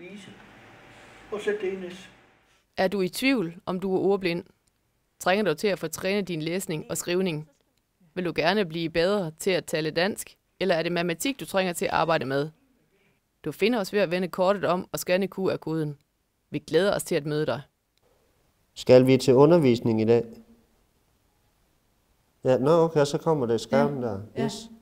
vise. Og særdeles. Er du i tvivl, om du er ordblind? Trænger du til at få trænet din læsning og skrivning? Vil du gerne blive bedre til at tale dansk, eller er det matematik, du trænger til at arbejde med? Du finder os ved at vende kortet om og scanne QR-koden. Vi glæder os til at møde dig. Skal vi til undervisning i dag? Ja, nå okay, så kommer det skærmen ja. der. Yes. Ja.